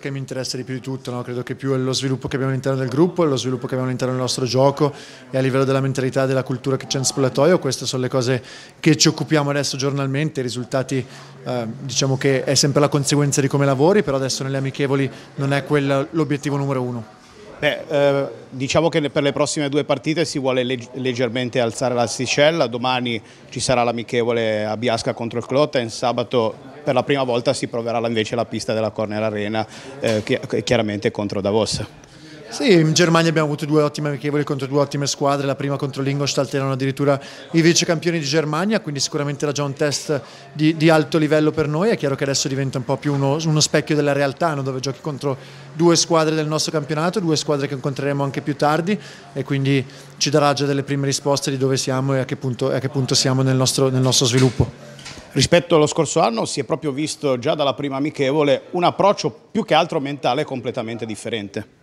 che mi interessa di più di tutto, no? credo che più è lo sviluppo che abbiamo all'interno del gruppo, è lo sviluppo che abbiamo all'interno del nostro gioco e a livello della mentalità, della cultura che c'è in spogliatoio, queste sono le cose che ci occupiamo adesso giornalmente, i risultati eh, diciamo che è sempre la conseguenza di come lavori, però adesso nelle amichevoli non è quello l'obiettivo numero uno. Beh, eh, diciamo che per le prossime due partite si vuole leg leggermente alzare la l'asticella, domani ci sarà l'amichevole a Biasca contro il Cloten, sabato per la prima volta si proverà invece la pista della Corner Arena, eh, chiaramente contro Davos. Sì, in Germania abbiamo avuto due ottime amichevoli contro due ottime squadre, la prima contro l'Ingolstadt erano addirittura i vice campioni di Germania, quindi sicuramente era già un test di, di alto livello per noi, è chiaro che adesso diventa un po' più uno, uno specchio della realtà, no? dove giochi contro due squadre del nostro campionato, due squadre che incontreremo anche più tardi e quindi ci darà già delle prime risposte di dove siamo e a che punto, a che punto siamo nel nostro, nel nostro sviluppo. Rispetto allo scorso anno si è proprio visto già dalla prima amichevole un approccio più che altro mentale completamente differente.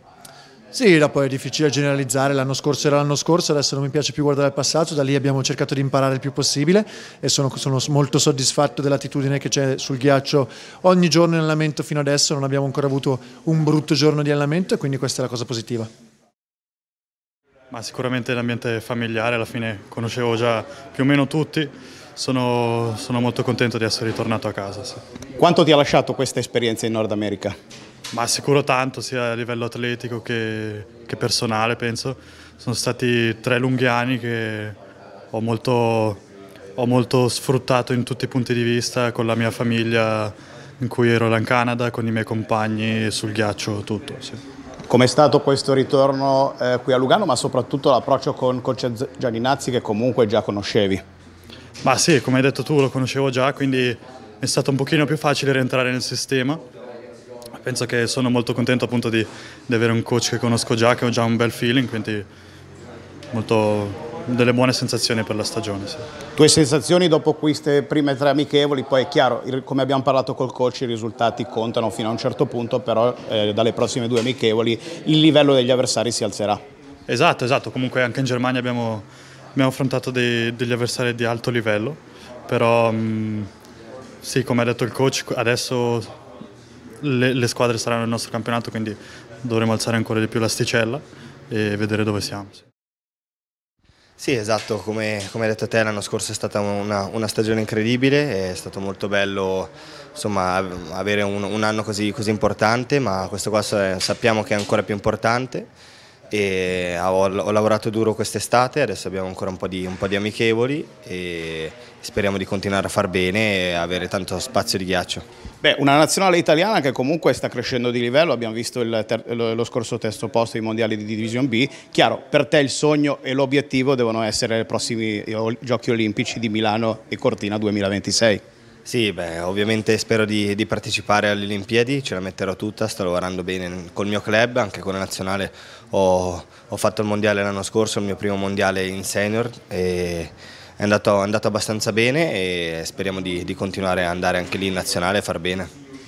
Sì, da poi è difficile generalizzare, l'anno scorso era l'anno scorso, adesso non mi piace più guardare il passato, da lì abbiamo cercato di imparare il più possibile e sono, sono molto soddisfatto dell'attitudine che c'è sul ghiaccio ogni giorno in allenamento fino adesso, non abbiamo ancora avuto un brutto giorno di allenamento e quindi questa è la cosa positiva. Ma sicuramente l'ambiente familiare, alla fine conoscevo già più o meno tutti, sono, sono molto contento di essere ritornato a casa. Sì. Quanto ti ha lasciato questa esperienza in Nord America? Ma sicuro tanto, sia a livello atletico che, che personale, penso. Sono stati tre lunghi anni che ho molto, ho molto sfruttato in tutti i punti di vista, con la mia famiglia in cui ero là in Canada, con i miei compagni, sul ghiaccio, tutto. Sì. Com'è stato questo ritorno eh, qui a Lugano, ma soprattutto l'approccio con coach Gianninazzi che comunque già conoscevi? Ma sì, come hai detto tu, lo conoscevo già, quindi è stato un pochino più facile rientrare nel sistema. Penso che sono molto contento appunto di, di avere un coach che conosco già, che ho già un bel feeling, quindi molto, delle buone sensazioni per la stagione. Sì. Tue sensazioni dopo queste prime tre amichevoli, poi è chiaro, come abbiamo parlato col coach, i risultati contano fino a un certo punto, però eh, dalle prossime due amichevoli il livello degli avversari si alzerà. Esatto, esatto, comunque anche in Germania abbiamo abbiamo affrontato dei, degli avversari di alto livello, però mh, mm, sì, come ha detto il coach, adesso le, le squadre saranno nel nostro campionato, quindi dovremo alzare ancora di più l'asticella e vedere dove siamo. Sì. Sì, esatto, come, come, hai detto te l'anno scorso è stata una, una, stagione incredibile, è stato molto bello insomma, avere un, un anno così, così, importante, ma questo qua sappiamo che è ancora più importante. E ah, ho, ho, lavorato duro quest'estate, adesso abbiamo ancora un po, di, un po, di, amichevoli e speriamo di continuare a far bene e avere tanto spazio di ghiaccio. Beh, una nazionale italiana che comunque sta crescendo di livello, abbiamo visto lo scorso terzo posto ai mondiali di Division B, chiaro, per te il sogno e l'obiettivo devono essere i prossimi giochi olimpici di Milano e Cortina 2026. Sì, beh, ovviamente spero di, di partecipare alle Olimpiadi, ce la metterò tutta, sto lavorando bene col mio club, anche con la nazionale ho, ho fatto il mondiale l'anno scorso, il mio primo mondiale in senior e è andato, è andato abbastanza bene e speriamo di, di continuare ad andare anche lì in nazionale e far bene.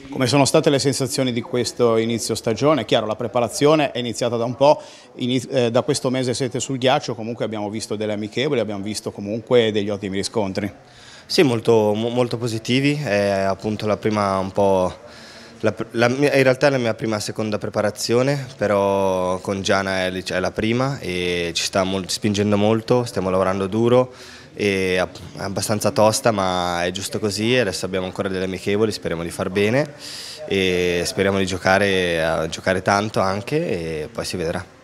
Come sono state le sensazioni di questo inizio stagione? Chiaro, la preparazione è iniziata da un po', eh, da questo mese siete sul ghiaccio, comunque abbiamo visto delle amichevoli, abbiamo visto comunque degli ottimi riscontri. Sì, molto, molto positivi, è appunto la prima un po'... La, la, in realtà è la mia prima e seconda preparazione, però con Gianna è, cioè, è la prima e ci sta molto, spingendo molto, stiamo lavorando duro, è abbastanza tosta ma è giusto così e adesso abbiamo ancora delle amichevoli, speriamo di far bene e speriamo di giocare, giocare tanto anche e poi si vedrà.